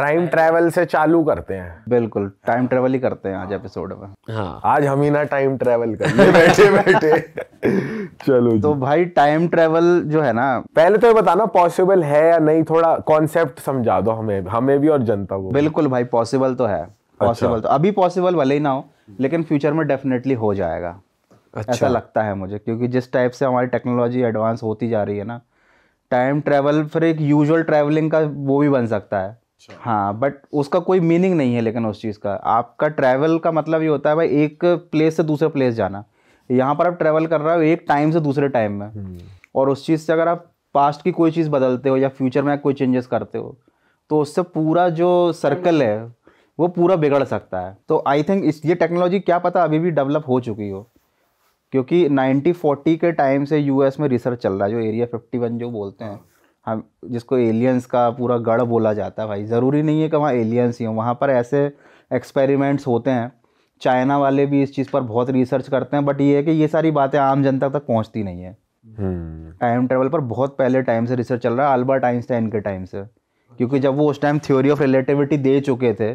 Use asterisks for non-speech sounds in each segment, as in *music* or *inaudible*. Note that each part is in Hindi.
टाइम ट्रैवल से चालू करते हैं बिल्कुल टाइम ट्रैवल ही करते हैं आज एपिसोड में हाँ आज हम ही ना टाइम ट्रैवल कर *laughs* बैठे बैठे चलो तो भाई टाइम ट्रैवल जो है ना पहले तो ये बताना पॉसिबल है या नहीं थोड़ा कॉन्सेप्ट समझा दो हमें हमें भी और जनता को बिल्कुल भाई पॉसिबल तो है पॉसिबल अच्छा। तो अभी पॉसिबल भले ही ना हो लेकिन फ्यूचर में डेफिनेटली हो जाएगा अच्छा। ऐसा लगता है मुझे क्योंकि जिस टाइप से हमारी टेक्नोलॉजी एडवांस होती जा रही है ना टाइम ट्रैवल फिर एक यूजुअल ट्रैवलिंग का वो भी बन सकता है अच्छा। हाँ बट उसका कोई मीनिंग नहीं है लेकिन उस चीज़ का आपका ट्रैवल का मतलब ये होता है भाई एक प्लेस से दूसरे प्लेस जाना यहाँ पर आप ट्रैवल कर रहे हो एक टाइम से दूसरे टाइम में हम्म। और उस चीज़ से अगर आप पास्ट की कोई चीज़ बदलते हो या फ्यूचर में कोई चेंजेस करते हो तो उससे पूरा जो सर्कल है वो पूरा बिगड़ सकता है तो आई थिंक इस ये टेक्नोलॉजी क्या पता अभी भी डेवलप हो चुकी हो क्योंकि नाइनटीन के टाइम से यूएस में रिसर्च चल रहा है जो एरिया फिफ्टी जो बोलते हैं हम हाँ, जिसको एलियंस का पूरा गढ़ बोला जाता है भाई ज़रूरी नहीं है कि वहाँ एलियंस ही हों वहाँ पर ऐसे एक्सपेरिमेंट्स होते हैं चाइना वाले भी इस चीज़ पर बहुत रिसर्च करते हैं बट ये है कि ये सारी बातें आम जनता तक पहुँचती नहीं है टाइम ट्रेवल पर बहुत पहले टाइम से रिसर्च चल रहा है अल्बर्ट आइंस्टाइन के टाइम से क्योंकि जब वो उस टाइम थ्योरी ऑफ रिलेटिविटी दे चुके थे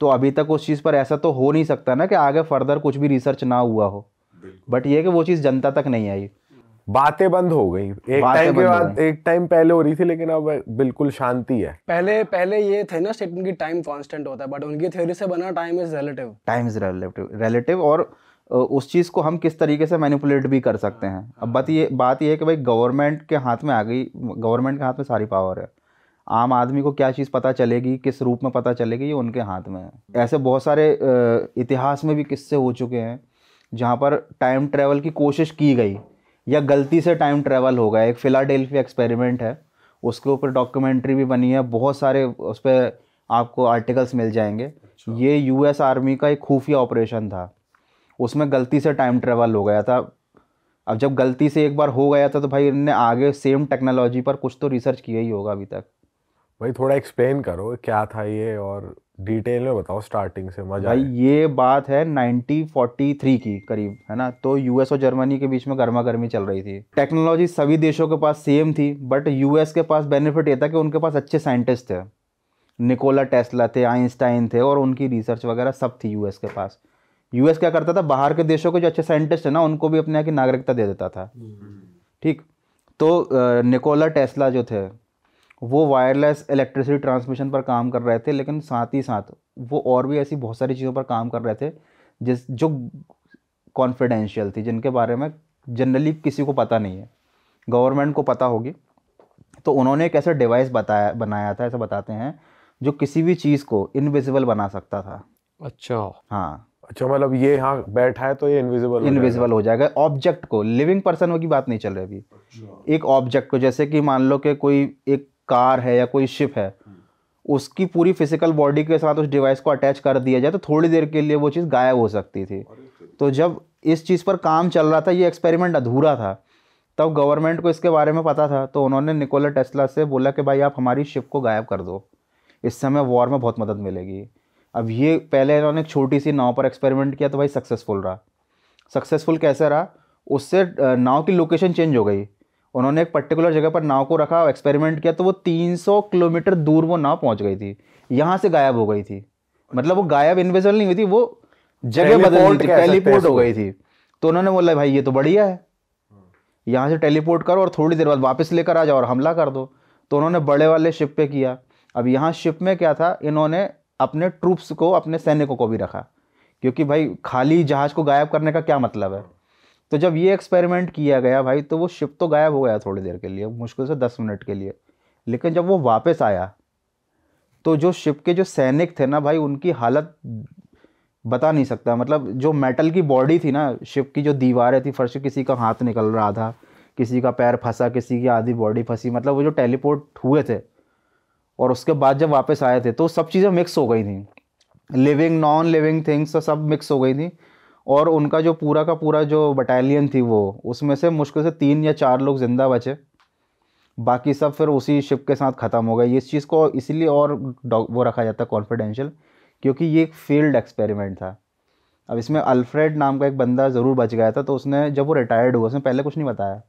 तो अभी तक उस चीज़ पर ऐसा तो हो नहीं सकता ना कि आगे फर्दर कुछ भी रिसर्च ना हुआ हो बट ये कि वो चीज़ जनता तक नहीं आई बातें बंद हो गई एक टाइम के बाद एक टाइम पहले हो रही थी लेकिन अब बिल्कुल शांति है पहले पहले ये थे ना स्टेटमेंट की टाइम कांस्टेंट होता है बट उनकी थ्योरी से बना time is relative time is relative relative और उस चीज़ को हम किस तरीके से मैनिपुलेट भी कर सकते हैं अब बात ये बात ये है कि भाई गवर्नमेंट के हाथ में आ गई गवर्नमेंट के हाथ में सारी पावर है आम आदमी को क्या चीज़ पता चलेगी किस रूप में पता चलेगी ये उनके हाथ में है ऐसे बहुत सारे इतिहास में भी किस्से हो चुके हैं जहाँ पर टाइम ट्रेवल की कोशिश की गई या गलती से टाइम ट्रैवल हो गया एक फिलाडेल्फिया एक्सपेरिमेंट है उसके ऊपर डॉक्यूमेंट्री भी बनी है बहुत सारे उस पर आपको आर्टिकल्स मिल जाएंगे अच्छा। ये यूएस आर्मी का एक खुफिया ऑपरेशन था उसमें गलती से टाइम ट्रेवल हो गया था अब जब गलती से एक बार हो गया था तो भाई इनने आगे सेम टेक्नोलॉजी पर कुछ तो रिसर्च किया ही होगा अभी तक भाई थोड़ा एक्सप्लेन करो क्या था ये और डिटेल में बताओ स्टार्टिंग से मजा भाई ये बात है 1943 की करीब है ना तो यूएस और जर्मनी के बीच में गर्मा गर्मी चल रही थी टेक्नोलॉजी सभी देशों के पास सेम थी बट यूएस के पास बेनिफिट ये था कि उनके पास अच्छे साइंटिस्ट थे निकोला टेस्ला थे आइंस्टाइन थे और उनकी रिसर्च वगैरह सब थी यूएस के पास यूएस क्या करता था बाहर के देशों के जो अच्छे साइंटिस्ट है ना उनको भी अपने यहाँ की नागरिकता दे देता था हम्म। ठीक तो निकोला टेस्ला जो थे वो वायरलेस इलेक्ट्रिसिटी ट्रांसमिशन पर काम कर रहे थे लेकिन साथ ही साथ वो और भी ऐसी बहुत सारी चीज़ों पर काम कर रहे थे जिस जो कॉन्फिडेंशियल थी जिनके बारे में जनरली किसी को पता नहीं है गवर्नमेंट को पता होगी तो उन्होंने एक ऐसा डिवाइस बताया बनाया था ऐसा बताते हैं जो किसी भी चीज़ को इनविजिबल बना सकता था अच्छा हाँ अच्छा मतलब ये यहाँ बैठा है तो ये इनविजिबल इनविजिबल हो जाएगा ऑब्जेक्ट को लिविंग पर्सन की बात नहीं चल रही अभी अच्छा। एक ऑब्जेक्ट को जैसे कि मान लो कि कोई एक कार है या कोई शिप है हम्म। उसकी पूरी फिजिकल बॉडी के साथ उस डिवाइस को अटैच कर दिया जाए तो थोड़ी देर के लिए वो चीज़ गायब हो सकती थी तो जब इस चीज़ पर काम चल रहा था ये एक्सपेरिमेंट अधूरा था तब गवर्नमेंट को इसके बारे में पता था तो उन्होंने निकोला टेस्ला से बोला कि भाई आप हमारी शिप को गायब कर दो इस समय वॉर में बहुत मदद मिलेगी अब ये पहले इन्होंने एक छोटी सी नाव पर एक्सपेरिमेंट किया तो भाई सक्सेसफुल रहा सक्सेसफुल कैसे रहा उससे नाव की लोकेशन चेंज हो गई उन्होंने एक पर्टिकुलर जगह पर नाव को रखा एक्सपेरिमेंट किया तो वो 300 किलोमीटर दूर वो नाव पहुंच गई थी यहाँ से गायब हो गई थी मतलब वो गायब इन्विजिबल नहीं हुई थी वो जगह बदल गई थी टेलीपोर्ट हो गई थी तो उन्होंने बोला भाई ये तो बढ़िया है यहाँ से टेलीपोर्ट करो और थोड़ी देर बाद वापस लेकर आ जाओ और हमला कर दो तो उन्होंने बड़े वाले शिप पे किया अब यहाँ शिप में क्या था इन्होंने अपने ट्रूप्स को अपने सैनिकों को भी रखा क्योंकि भाई खाली जहाज को गायब करने का क्या मतलब है तो जब ये एक्सपेरिमेंट किया गया भाई तो वो शिप तो गायब हो गया थोड़ी देर के लिए मुश्किल से दस मिनट के लिए लेकिन जब वो वापस आया तो जो शिप के जो सैनिक थे ना भाई उनकी हालत बता नहीं सकता मतलब जो मेटल की बॉडी थी ना शिप की जो दीवारें थी फर्श किसी का हाथ निकल रहा था किसी का पैर फंसा किसी की आधी बॉडी फंसी मतलब वो जो टेलीपोर्ट हुए थे और उसके बाद जब वापस आए थे तो सब चीज़ें मिक्स हो गई थी लिविंग नॉन लिविंग थिंग्स सब मिक्स हो गई थी और उनका जो पूरा का पूरा जो बटालियन थी वो उसमें से मुश्किल से तीन या चार लोग ज़िंदा बचे बाकी सब फिर उसी शिप के साथ ख़त्म हो गए इस चीज़ को इसीलिए और वो रखा जाता है कॉन्फिडेंशियल क्योंकि ये एक फील्ड एक्सपेरिमेंट था अब इसमें अल्फ्रेड नाम का एक बंदा ज़रूर बच गया था तो उसने जब वो रिटायर्ड हुआ उसने पहले कुछ नहीं बताया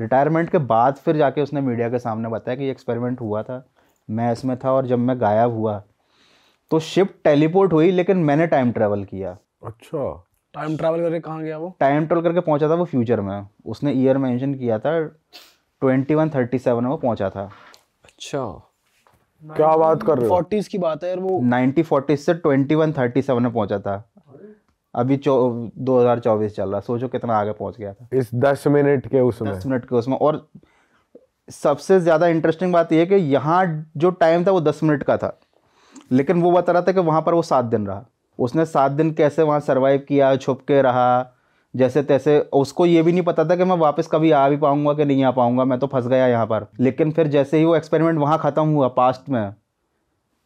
रिटायरमेंट के बाद फिर जाके उसने मीडिया के सामने बताया कि ये एक्सपेरिमेंट हुआ था मैं इसमें था और जब मैं गायब हुआ तो शिप टेलीपोर्ट हुई लेकिन मैंने टाइम ट्रेवल किया अच्छा टाइम ट्रैवल करके कहाँ गया वो टाइम ट्रैवल करके पहुँचा था वो फ्यूचर में उसने ईयर मेंशन किया था ट्वेंटी वन थर्टी सेवन में वो पहुँचा था अच्छा क्या बात कर रहे हो फोर्टीज की बात है यार वो नाइनटीन फोर्टीज से ट्वेंटी वन थर्टी सेवन में पहुँचा था अभी दो हजार चौबीस चल रहा सोचो कितना आगे पहुंच गया था इस दस मिनट के उसमें दस मिनट के उसमें और सबसे ज़्यादा इंटरेस्टिंग बात यह कि यहाँ जो टाइम था वो दस मिनट का था लेकिन वो बता रहा था कि वहाँ पर वो सात दिन रहा उसने सात दिन कैसे वहाँ सर्वाइव किया छुप के रहा जैसे तैसे उसको ये भी नहीं पता था कि मैं वापस कभी आ भी पाऊँगा कि नहीं आ पाऊँगा मैं तो फंस गया यहाँ पर लेकिन फिर जैसे ही वो एक्सपेरिमेंट वहाँ ख़त्म हुआ पास्ट में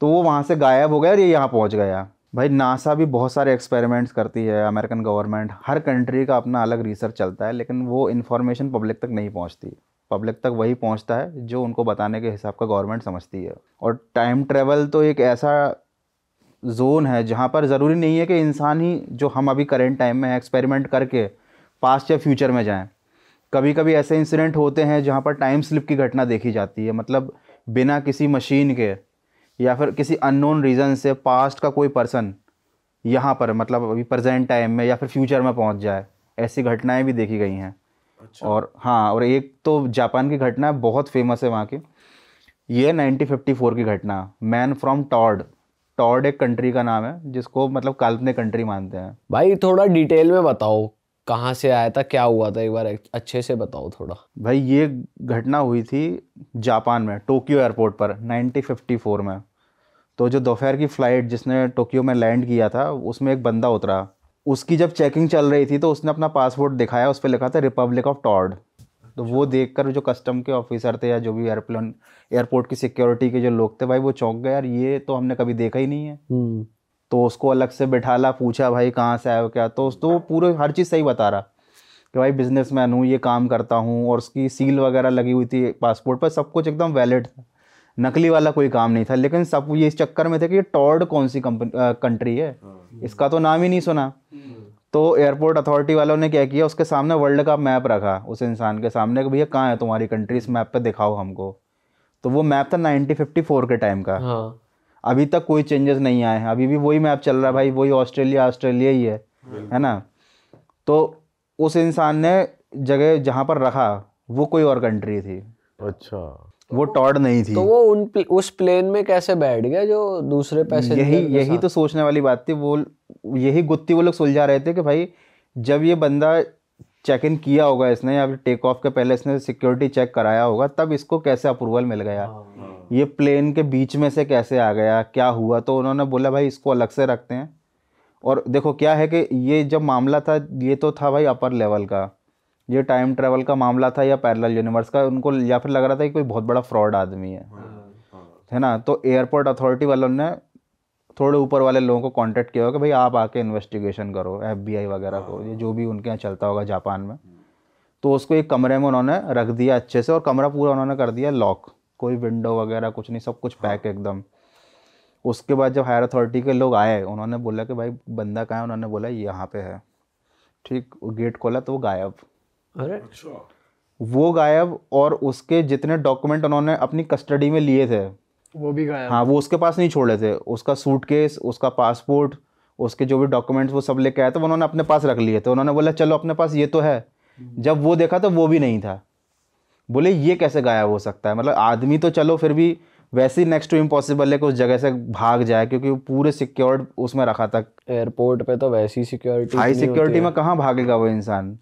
तो वो वहाँ से गायब हो गया और ये यहाँ पहुँच गया भाई नासा भी बहुत सारे एक्सपेरिमेंट्स करती है अमेरिकन गवर्नमेंट हर कंट्री का अपना अलग रिसर्च चलता है लेकिन वो इन्फॉर्मेशन पब्लिक तक नहीं पहुँचती पब्लिक तक वही पहुँचता है जो उनको बताने के हिसाब का गवर्नमेंट समझती है और टाइम ट्रेवल तो एक ऐसा जोन है जहाँ पर ज़रूरी नहीं है कि इंसान ही जो हम अभी करेंट टाइम में एक्सपेरिमेंट करके पास्ट या फ्यूचर में जाएं कभी कभी ऐसे इंसिडेंट होते हैं जहाँ पर टाइम स्लिप की घटना देखी जाती है मतलब बिना किसी मशीन के या फिर किसी अननोन रीज़न से पास्ट का कोई पर्सन यहाँ पर मतलब अभी प्रेजेंट टाइम में या फिर फ्यूचर में पहुँच जाए ऐसी घटनाएँ भी देखी गई हैं अच्छा। और हाँ और एक तो जापान की घटना बहुत फेमस है वहाँ की ये 1954 की घटना मैन फ्रॉम टॉर्ड टॉर्ड एक कंट्री का नाम है जिसको मतलब काल्पनिक कंट्री मानते हैं भाई थोड़ा डिटेल में बताओ कहाँ से आया था क्या हुआ था एक बार अच्छे से बताओ थोड़ा भाई ये घटना हुई थी जापान में टोक्यो एयरपोर्ट पर 1954 में तो जो दोपहर की फ़्लाइट जिसने टोक्यो में लैंड किया था उसमें एक बंदा उतरा उसकी जब चेकिंग चल रही थी तो उसने अपना पासपोर्ट दिखाया उस पर लिखा था रिपब्लिक ऑफ टॉर्ड तो वो देख कर जो कस्टम के ऑफिसर थे या जो भी एयरप्लेन एयरपोर्ट की सिक्योरिटी के जो लोग थे भाई वो चौंक गए यार ये तो हमने कभी देखा ही नहीं है हम्म। तो उसको अलग से ला पूछा भाई कहाँ से आए हो क्या तो उसको तो पूरे हर चीज़ सही बता रहा कि भाई बिजनेस मैन हूँ ये काम करता हूँ और उसकी सील वगैरह लगी हुई थी पासपोर्ट पर सब कुछ एकदम वैलिड था नकली वाला कोई काम नहीं था लेकिन सब ये इस चक्कर में थे कि ये टॉर्ड कौन सी कंपनी कंट्री है हाँ। इसका तो नाम ही नहीं सुना तो एयरपोर्ट अथॉरिटी वालों ने क्या किया उसके सामने वर्ल्ड का मैप रखा उस इंसान के सामने कि भैया कहाँ है तुम्हारी कंट्री इस मैप पे दिखाओ हमको तो वो मैप था नाइनटीन फिफ्टी फोर के टाइम का हाँ। अभी तक कोई चेंजेस नहीं आए हैं अभी भी वही मैप चल रहा है भाई वही ऑस्ट्रेलिया ऑस्ट्रेलिया ही है है ना तो उस इंसान ने जगह जहाँ पर रखा वो कोई और कंट्री थी अच्छा वो टॉड नहीं थी तो वो उन प्ले, उस प्लेन में कैसे बैठ गया जो दूसरे पैसे यही यही तो सोचने वाली बात थी वो यही गुत्ती वो लोग सुलझा रहे थे कि भाई जब ये बंदा चेक इन किया होगा इसने या फिर टेक ऑफ के पहले इसने सिक्योरिटी चेक कराया होगा तब इसको कैसे अप्रूवल मिल गया हाँ, हाँ। ये प्लेन के बीच में से कैसे आ गया क्या हुआ तो उन्होंने बोला भाई इसको अलग से रखते हैं और देखो क्या है कि ये जब मामला था ये तो था भाई अपर लेवल का ये टाइम ट्रेवल का मामला था या पैरेलल यूनिवर्स का उनको या फिर लग रहा था कि कोई बहुत बड़ा फ्रॉड आदमी है हाँ, है ना तो एयरपोर्ट अथॉरिटी वालों ने थोड़े ऊपर वाले लोगों को कांटेक्ट किया होगा कि भाई आप आके इन्वेस्टिगेशन करो एफबीआई वगैरह को हाँ, ये हाँ। जो भी उनके यहाँ चलता होगा जापान में हम्म। तो उसको एक कमरे में उन्होंने रख दिया अच्छे से और कमरा पूरा उन्होंने कर दिया लॉक कोई विंडो वगैरह कुछ नहीं सब कुछ पैक हाँ। एकदम उसके बाद जब हायर अथॉरिटी के लोग आए उन्होंने बोला कि भाई बंदा कहाँ है उन्होंने बोला यहाँ पे है ठीक गेट खोला तो वो गायब अरे अच्छा। वो गायब और उसके जितने डॉक्यूमेंट उन्होंने अपनी कस्टडी में लिए थे वो भी गया हाँ वो उसके पास नहीं छोड़े थे उसका सूटकेस उसका पासपोर्ट उसके जो भी डॉक्यूमेंट्स वो सब लेके आए थे तो उन्होंने अपने पास रख लिए थे उन्होंने बोला चलो अपने पास ये तो है हम्म। जब वो देखा तो वो भी नहीं था बोले ये कैसे गायब हो सकता है मतलब आदमी तो चलो फिर भी वैसे ही नेक्स्ट टू इम्पॉसिबल है कि उस जगह से भाग जाए क्योंकि पूरे सिक्योर्ड उसमें रखा था एयरपोर्ट पे तो वैसी सिक्योरिटी हाई सिक्योरिटी में कहाँ भागेगा वो इंसान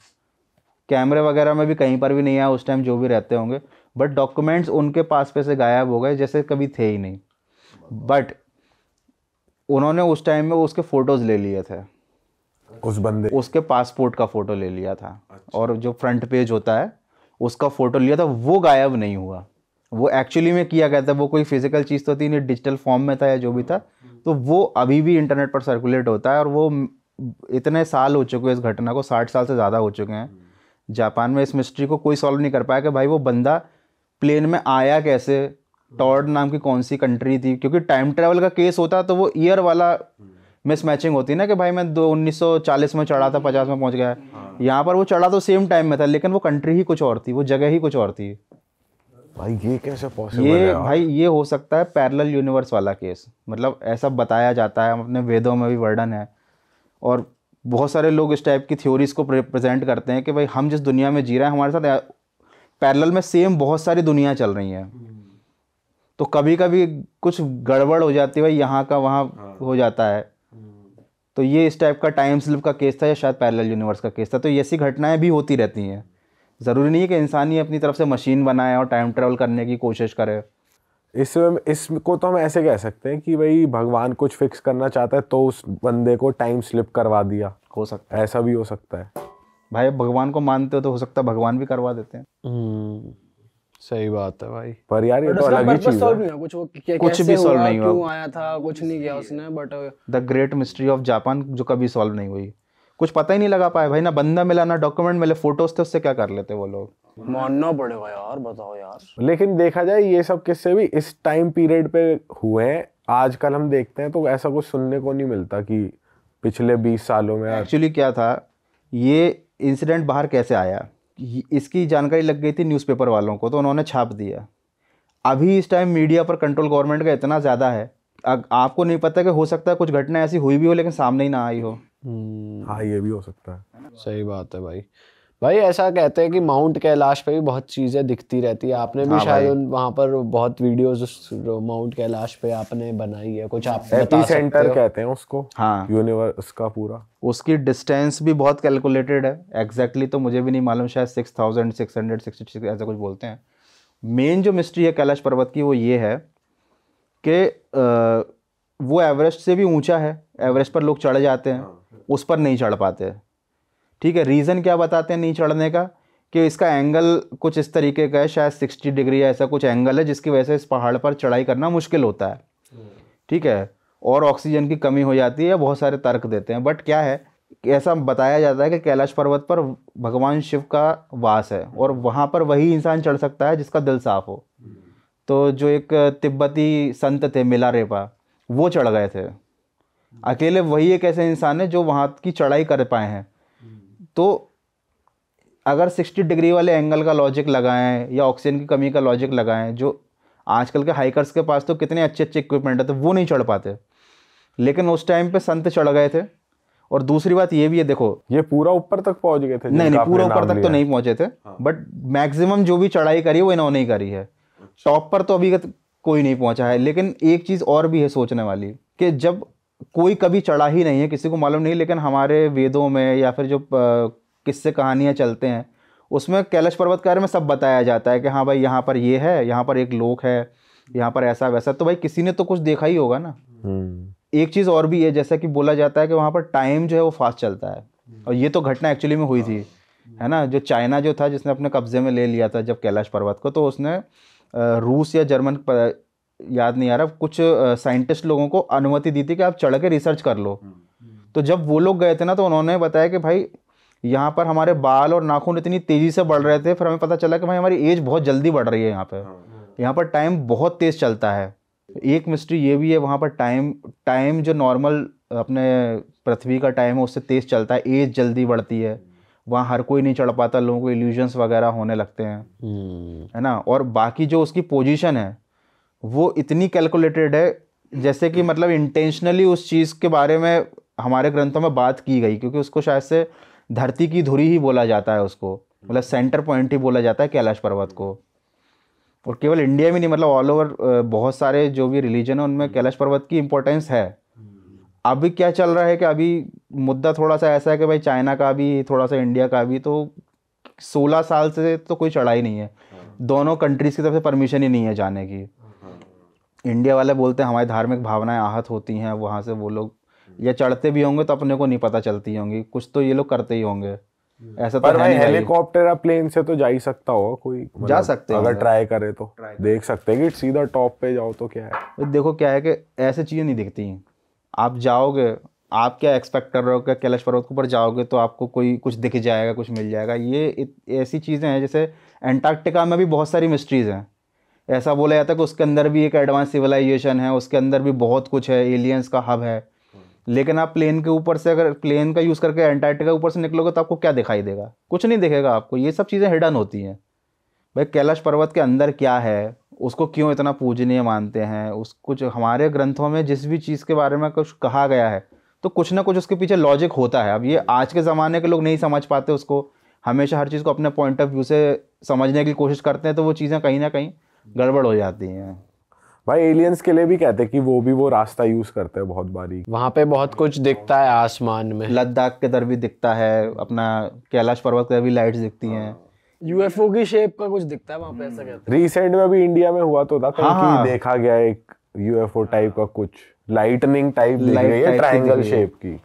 कैमरे वगैरह में भी कहीं पर भी नहीं आया उस टाइम जो भी रहते होंगे बट डॉक्यूमेंट्स उनके पास पे से गायब हो गए जैसे कभी थे ही नहीं बट उन्होंने उस टाइम में उसके फ़ोटोज़ ले लिए थे उस बंदे उसके पासपोर्ट का फ़ोटो ले लिया था अच्छा। और जो फ्रंट पेज होता है उसका फ़ोटो लिया था वो गायब नहीं हुआ वो एक्चुअली में किया गया था वो कोई फिजिकल चीज़ तो थी नहीं डिजिटल फॉर्म में था या जो भी था तो वो अभी भी इंटरनेट पर सर्कुलेट होता है और वो इतने साल हो चुके हैं इस घटना को साठ साल से ज़्यादा हो चुके हैं जापान में इस मिस्ट्री को कोई सॉल्व नहीं कर पाया कि भाई वो बंदा प्लेन में आया कैसे टॉर्ड नाम की कौन सी कंट्री थी क्योंकि टाइम ट्रेवल का केस होता तो वो ईयर वाला मिस मैचिंग होती है ना कि भाई मैं दो उन्नीस में चढ़ा था पचास में पहुंच गया है हाँ। यहाँ पर वो चढ़ा तो सेम टाइम में था लेकिन वो कंट्री ही कुछ और थी वो जगह ही कुछ और थी भाई ये कैसे पॉसिबल ये है भाई ये हो सकता है पैरेलल यूनिवर्स वाला केस मतलब ऐसा बताया जाता है अपने वेदों में भी वर्णन है और बहुत सारे लोग इस टाइप की थ्योरीज को प्रेजेंट करते हैं कि भाई हम जिस दुनिया में जी रहे हैं हमारे साथ पैरल में सेम बहुत सारी दुनिया चल रही है तो कभी कभी कुछ गड़बड़ हो जाती है भाई यहाँ का वहाँ हाँ। हो जाता है तो ये इस टाइप का टाइम स्लिप का केस था या शायद पैरेलल यूनिवर्स का केस था तो ऐसी घटनाएं भी होती रहती हैं ज़रूरी नहीं है कि इंसान ही अपनी तरफ से मशीन बनाए और टाइम ट्रेवल करने की कोशिश करे इस इसको तो हम ऐसे कह सकते हैं कि भाई भगवान कुछ फिक्स करना चाहता है तो उस बंदे को टाइम स्लिप करवा दिया हो सकता है ऐसा भी हो सकता है भाई भगवान को मानते हो तो हो सकता है भगवान भी करवा देते हैं हम्म, सही बात है भाई पर यार ये तो अलग ही चीज है कुछ वो क्या, कुछ भी सॉल्व नहीं हुआ क्यों आया था कुछ नहीं किया उसने but the great mystery of Japan जो कभी सॉल्व नहीं हुई कुछ पता ही नहीं लगा पाए भाई ना बंदा मिला ना डॉक्यूमेंट मिले फोटोज थे उससे क्या कर लेते वो लोग मानना पड़ेगा यार बताओ यार लेकिन देखा जाए ये सब किससे भी इस टाइम पीरियड पे हुए हैं आजकल हम देखते हैं तो ऐसा कुछ सुनने को नहीं मिलता कि पिछले बीस सालों में एक्चुअली क्या था ये इंसिडेंट बाहर कैसे आया इसकी जानकारी लग गई थी न्यूज़पेपर वालों को तो उन्होंने छाप दिया अभी इस टाइम मीडिया पर कंट्रोल गवर्नमेंट का इतना ज़्यादा है आपको नहीं पता कि हो सकता है कुछ घटना ऐसी हुई भी हो लेकिन सामने ही ना आई हो हम्म। हाँ ये भी हो सकता है सही बात है भाई भाई ऐसा कहते हैं कि माउंट कैलाश पे भी बहुत चीज़ें दिखती रहती है आपने भी हाँ शायद वहाँ पर बहुत वीडियोस माउंट कैलाश पे आपने बनाई है कुछ आप बता सेंटर सकते कहते हैं उसको हाँ यूनिवर्स का पूरा उसकी डिस्टेंस भी बहुत कैलकुलेटेड है एग्जैक्टली exactly तो मुझे भी नहीं मालूम शायद six thousand six hundred sixty six ऐसा कुछ बोलते हैं मेन जो मिस्ट्री है कैलाश पर्वत की वो ये है कि वो एवरेस्ट से भी ऊँचा है एवरेस्ट पर लोग चढ़ जाते हैं हाँ। उस पर नहीं चढ़ पाते हैं ठीक है रीज़न क्या बताते हैं नीचे चढ़ने का कि इसका एंगल कुछ इस तरीके का है शायद सिक्सटी डिग्री ऐसा कुछ एंगल है जिसकी वजह से इस पहाड़ पर चढ़ाई करना मुश्किल होता है ठीक है और ऑक्सीजन की कमी हो जाती है बहुत सारे तर्क देते हैं बट क्या है ऐसा बताया जाता है कि कैलाश पर्वत पर भगवान शिव का वास है और वहाँ पर वही इंसान चढ़ सकता है जिसका दिल साफ हो तो जो एक तिब्बती संत थे मिला रेपा वो चढ़ गए थे अकेले वही एक ऐसे इंसान है जो वहाँ की चढ़ाई कर पाए हैं तो अगर 60 डिग्री वाले एंगल का लॉजिक लगाएं या ऑक्सीजन की कमी का लॉजिक लगाएं जो आजकल के हाइकर्स के पास तो कितने अच्छे अच्छे इक्विपमेंट है तो वो नहीं चढ़ पाते लेकिन उस टाइम पे संत चढ़ गए थे और दूसरी बात ये भी है देखो ये पूरा ऊपर तक पहुंच गए थे नहीं नहीं पूरा ऊपर तक तो नहीं पहुंचे थे बट हाँ। मैक्सिमम जो भी चढ़ाई करी है वो इन्होंने ही करी है टॉप अच्छा। पर तो अभी कोई नहीं पहुंचा है लेकिन एक चीज़ और भी है सोचने वाली कि जब कोई कभी चढ़ा ही नहीं है किसी को मालूम नहीं लेकिन हमारे वेदों में या फिर जो किस्से कहानियाँ चलते हैं उसमें कैलश पर्वत के बारे में सब बताया जाता है कि हाँ भाई यहाँ पर ये है यहाँ पर एक लोक है यहाँ पर ऐसा वैसा तो भाई किसी ने तो कुछ देखा ही होगा ना हम्म। एक चीज़ और भी है जैसा कि बोला जाता है कि वहाँ पर टाइम जो है वो फास्ट चलता है और ये तो घटना एक्चुअली में हुई थी हाँ। है ना जो चाइना जो था जिसने अपने कब्जे में ले लिया था जब कैलाश पर्वत को तो उसने रूस या जर्मन याद नहीं आ रहा कुछ साइंटिस्ट लोगों को अनुमति दी थी कि आप चढ़ के रिसर्च कर लो हम्म, हम्म। तो जब वो लोग गए थे ना तो उन्होंने बताया कि भाई यहाँ पर हमारे बाल और नाखून इतनी तेज़ी से बढ़ रहे थे फिर हमें पता चला कि भाई हमारी एज बहुत जल्दी बढ़ रही है यहाँ पर हाँ। यहाँ पर टाइम बहुत तेज़ चलता है एक मिस्ट्री ये भी है वहाँ पर टाइम टाइम जो नॉर्मल अपने पृथ्वी का टाइम है उससे तेज़ चलता है एज जल्दी बढ़ती है वहाँ हर कोई नहीं चढ़ पाता लोगों को इल्यूजन्स वगैरह होने लगते हैं हम्म। है ना और बाकी जो उसकी पोजीशन है वो इतनी कैलकुलेटेड है जैसे कि मतलब इंटेंशनली उस चीज़ के बारे में हमारे ग्रंथों में बात की गई क्योंकि उसको शायद से धरती की धुरी ही बोला जाता है उसको मतलब सेंटर पॉइंट ही बोला जाता है कैलाश पर्वत को और केवल इंडिया में नहीं मतलब ऑल ओवर बहुत सारे जो भी रिलीजन है उनमें कैलाश पर्वत की इम्पोर्टेंस है अभी क्या चल रहा है कि अभी मुद्दा थोड़ा सा ऐसा है कि भाई चाइना का भी थोड़ा सा इंडिया का भी तो सोलह साल से तो कोई चढ़ाई नहीं है हाँ। दोनों कंट्रीज़ की तरफ से परमिशन ही नहीं है जाने की इंडिया वाले बोलते हैं हमारी धार्मिक भावनाएं आहत होती हैं वहाँ से वो लोग या चढ़ते भी होंगे तो अपने को नहीं पता चलती होंगी कुछ तो ये लोग करते ही होंगे हम्म। ऐसा तो पर तो हेलीकॉप्टर या प्लेन से तो जा ही सकता होगा कोई मतलब जा सकते अगर ट्राई करे तो देख सकते हैं कि सीधा टॉप पे जाओ तो क्या है देखो क्या है कि ऐसे चीज़ें नहीं दिखती हैं आप जाओगे आप क्या एक्सपेक्ट कर रहे हो क्या कैलाश पर्वत के ऊपर जाओगे तो आपको कोई कुछ दिख जाएगा कुछ मिल जाएगा ये ऐसी चीज़ें हैं जैसे एंटार्क्टिका में भी बहुत सारी मिस्ट्रीज़ हैं ऐसा बोला जाता है कि उसके अंदर भी एक एडवांस सिविलाइजेशन है उसके अंदर भी बहुत कुछ है एलियंस का हब है हम्म। लेकिन आप प्लेन के ऊपर से अगर प्लेन का यूज़ करके एंटार्क्टिका ऊपर से निकलोगे तो आपको क्या दिखाई देगा कुछ नहीं दिखेगा आपको ये सब चीज़ें हिडन होती हैं भाई कैलाश पर्वत के अंदर क्या है उसको क्यों इतना पूजनीय मानते हैं उस कुछ हमारे ग्रंथों में जिस भी चीज़ के बारे में कुछ कहा गया है तो कुछ ना कुछ उसके पीछे लॉजिक होता है अब ये आज के ज़माने के लोग नहीं समझ पाते उसको हमेशा हर चीज़ को अपने पॉइंट ऑफ व्यू से समझने की कोशिश करते हैं तो वो चीज़ें कहीं ना कहीं गड़बड़ हो जाती है भाई एलियंस के लिए भी कहते हैं कि वो भी वो रास्ता यूज करते हैं बहुत बारी वहाँ पे बहुत कुछ दिखता है आसमान में लद्दाख के तरफ भी दिखता है अपना कैलाश पर्वत की भी लाइट्स दिखती हैं यूएफओ हाँ। की शेप का कुछ दिखता है वहाँ पे ऐसा कहते हैं रिसेंट में भी इंडिया में हुआ तो था हाँ, हाँ। देखा गया एक यूएफओ टाइप का कुछ लाइटनिंग टाइप दिख ट्राइंगल शेप की